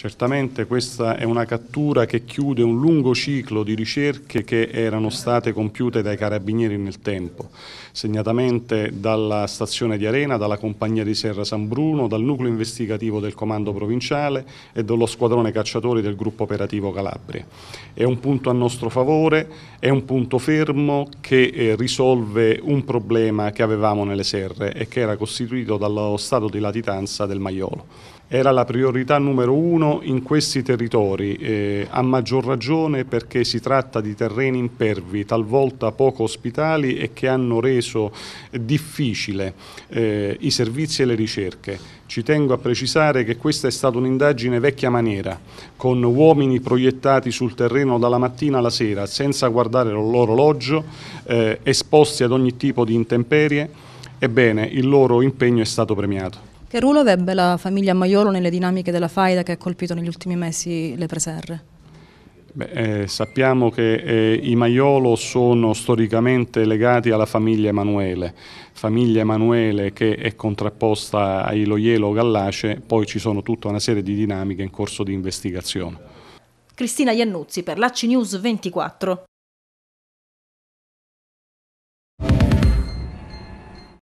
Certamente questa è una cattura che chiude un lungo ciclo di ricerche che erano state compiute dai carabinieri nel tempo, segnatamente dalla stazione di Arena, dalla compagnia di Serra San Bruno, dal nucleo investigativo del comando provinciale e dallo squadrone cacciatori del gruppo operativo Calabria. È un punto a nostro favore, è un punto fermo che eh, risolve un problema che avevamo nelle serre e che era costituito dallo stato di latitanza del maiolo. Era la priorità numero uno in questi territori, eh, a maggior ragione perché si tratta di terreni impervi, talvolta poco ospitali e che hanno reso difficile eh, i servizi e le ricerche. Ci tengo a precisare che questa è stata un'indagine vecchia maniera, con uomini proiettati sul terreno dalla mattina alla sera, senza guardare l'orologio, eh, esposti ad ogni tipo di intemperie. Ebbene, il loro impegno è stato premiato. Che ruolo ebbe la famiglia Maiolo nelle dinamiche della faida che ha colpito negli ultimi mesi le preserre? Beh, eh, sappiamo che eh, i Maiolo sono storicamente legati alla famiglia Emanuele, famiglia Emanuele che è contrapposta ai Loielo Gallace, poi ci sono tutta una serie di dinamiche in corso di investigazione. Cristina Iannuzzi per l'AC 24.